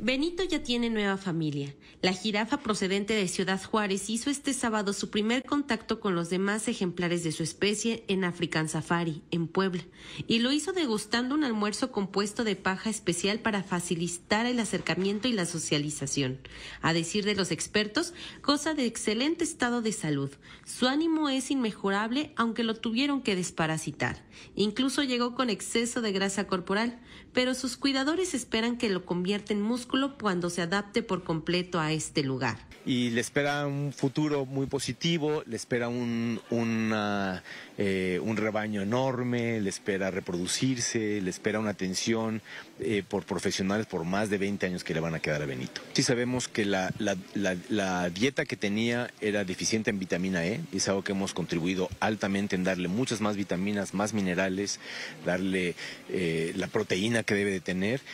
Benito ya tiene nueva familia. La jirafa procedente de Ciudad Juárez hizo este sábado su primer contacto con los demás ejemplares de su especie en African Safari, en Puebla, y lo hizo degustando un almuerzo compuesto de paja especial para facilitar el acercamiento y la socialización. A decir de los expertos, cosa de excelente estado de salud. Su ánimo es inmejorable, aunque lo tuvieron que desparasitar. Incluso llegó con exceso de grasa corporal, pero sus cuidadores esperan que lo convierta en músculo cuando se adapte por completo a este lugar. Y le espera un futuro muy positivo, le espera un, eh, un rebaño enorme, le espera reproducirse, le espera una atención eh, por profesionales por más de 20 años que le van a quedar a Benito. Sí sabemos que la, dieta que tenía era deficiente en vitamina E, y es algo que hemos contribuido altamente en darle muchas más vitaminas, más minerales, darle eh, la proteína que debe de tener